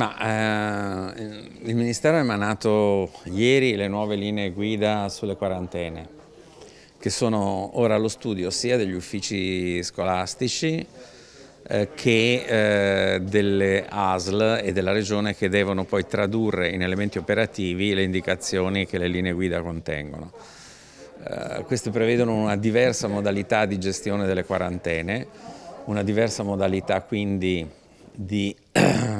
Ma eh, il Ministero ha emanato ieri le nuove linee guida sulle quarantene, che sono ora allo studio sia degli uffici scolastici eh, che eh, delle ASL e della Regione che devono poi tradurre in elementi operativi le indicazioni che le linee guida contengono. Eh, queste prevedono una diversa modalità di gestione delle quarantene, una diversa modalità quindi di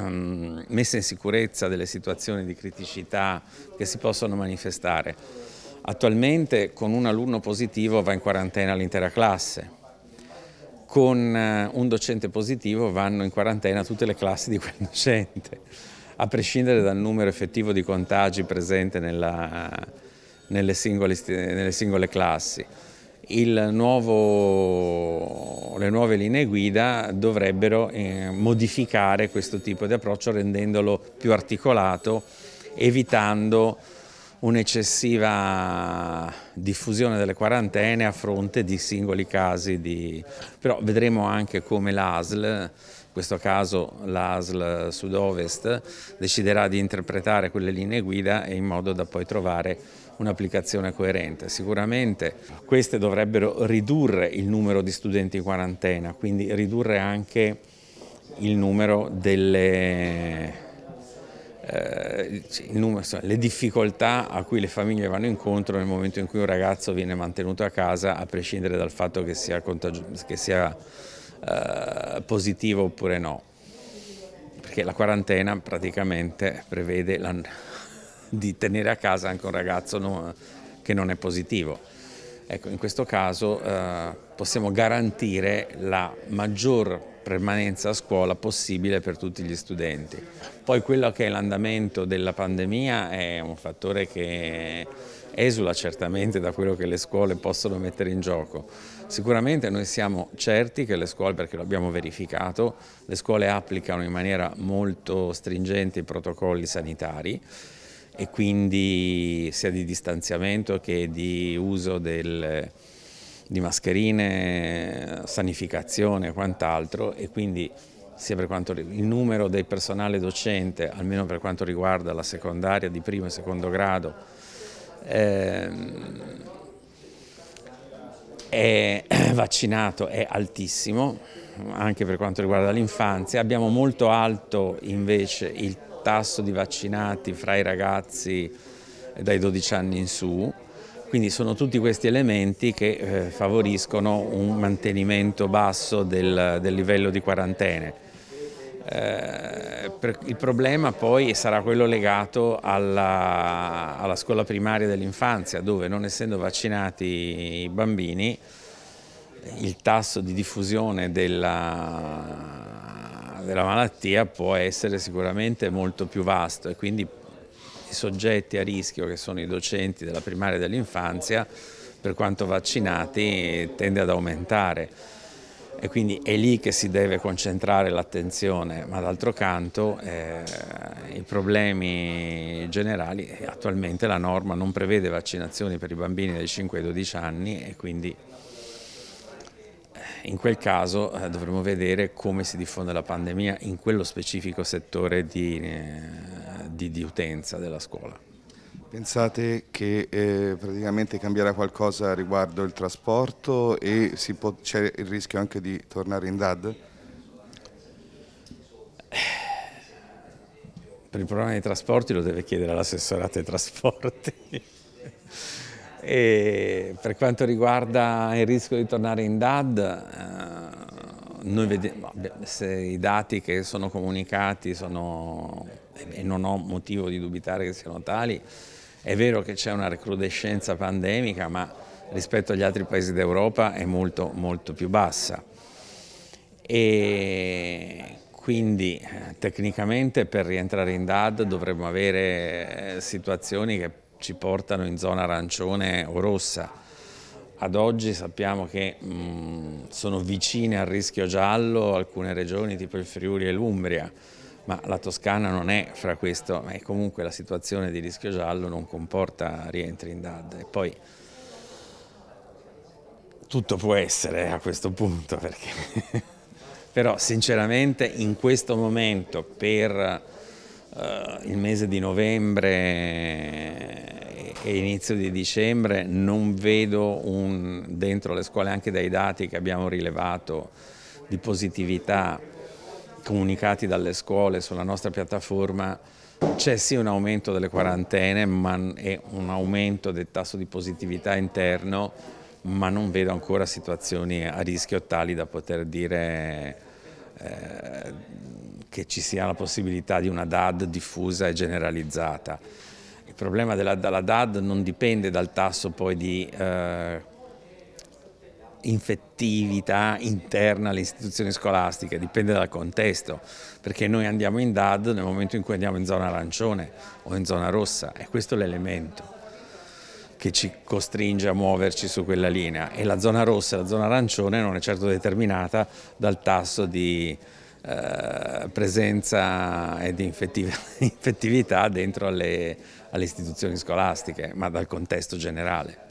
messa in sicurezza delle situazioni di criticità che si possono manifestare. Attualmente con un alunno positivo va in quarantena l'intera classe, con eh, un docente positivo vanno in quarantena tutte le classi di quel docente, a prescindere dal numero effettivo di contagi presente nella, nelle, singole, nelle singole classi nuovo, le nuove linee guida dovrebbero eh, modificare questo tipo di approccio rendendolo più articolato, evitando un'eccessiva diffusione delle quarantene a fronte di singoli casi. Di... Però vedremo anche come l'ASL, in questo caso l'ASL sud-ovest, deciderà di interpretare quelle linee guida in modo da poi trovare un'applicazione coerente. Sicuramente queste dovrebbero ridurre il numero di studenti in quarantena, quindi ridurre anche il numero delle eh, numero, insomma, le difficoltà a cui le famiglie vanno incontro nel momento in cui un ragazzo viene mantenuto a casa a prescindere dal fatto che sia, che sia eh, positivo oppure no perché la quarantena praticamente prevede la, di tenere a casa anche un ragazzo non, che non è positivo. Ecco, in questo caso eh, possiamo garantire la maggior permanenza a scuola possibile per tutti gli studenti. Poi quello che è l'andamento della pandemia è un fattore che esula certamente da quello che le scuole possono mettere in gioco. Sicuramente noi siamo certi che le scuole, perché lo abbiamo verificato, le scuole applicano in maniera molto stringente i protocolli sanitari e quindi sia di distanziamento che di uso del, di mascherine, sanificazione e quant'altro e quindi sia per quanto il numero del personale docente, almeno per quanto riguarda la secondaria di primo e secondo grado, ehm, è vaccinato è altissimo, anche per quanto riguarda l'infanzia. Abbiamo molto alto invece il tasso di vaccinati fra i ragazzi eh, dai 12 anni in su, quindi sono tutti questi elementi che eh, favoriscono un mantenimento basso del, del livello di quarantene. Eh, il problema poi sarà quello legato alla, alla scuola primaria dell'infanzia dove non essendo vaccinati i bambini il tasso di diffusione della, della malattia può essere sicuramente molto più vasto e quindi i soggetti a rischio che sono i docenti della primaria e dell'infanzia per quanto vaccinati tende ad aumentare e quindi è lì che si deve concentrare l'attenzione, ma d'altro canto eh, i problemi generali, eh, attualmente la norma non prevede vaccinazioni per i bambini dai 5 ai 12 anni e quindi in quel caso eh, dovremo vedere come si diffonde la pandemia in quello specifico settore di, eh, di, di utenza della scuola. Pensate che eh, praticamente cambierà qualcosa riguardo il trasporto e c'è il rischio anche di tornare in DAD? Per il problema dei trasporti lo deve chiedere all'assessorato ai trasporti. E per quanto riguarda il rischio di tornare in DAD, eh, noi vediamo se i dati che sono comunicati sono, e non ho motivo di dubitare che siano tali, è vero che c'è una recrudescenza pandemica, ma rispetto agli altri paesi d'Europa è molto, molto più bassa. E quindi eh, tecnicamente per rientrare in DAD dovremmo avere eh, situazioni che ci portano in zona arancione o rossa. Ad oggi sappiamo che mh, mm, sono vicine al rischio giallo alcune regioni tipo il Friuli e l'Umbria, ma la Toscana non è fra questo, ma comunque la situazione di rischio giallo non comporta rientri in DAD. E poi tutto può essere a questo punto, perché... però sinceramente in questo momento per uh, il mese di novembre e inizio di dicembre non vedo un, dentro le scuole anche dai dati che abbiamo rilevato di positività comunicati dalle scuole sulla nostra piattaforma c'è sì un aumento delle quarantene ma è un aumento del tasso di positività interno ma non vedo ancora situazioni a rischio tali da poter dire eh, che ci sia la possibilità di una DAD diffusa e generalizzata problema della, della DAD non dipende dal tasso poi di eh, infettività interna alle istituzioni scolastiche, dipende dal contesto, perché noi andiamo in DAD nel momento in cui andiamo in zona arancione o in zona rossa, e questo è l'elemento che ci costringe a muoverci su quella linea e la zona rossa e la zona arancione non è certo determinata dal tasso di eh, presenza e di infettività dentro alle, alle istituzioni scolastiche, ma dal contesto generale.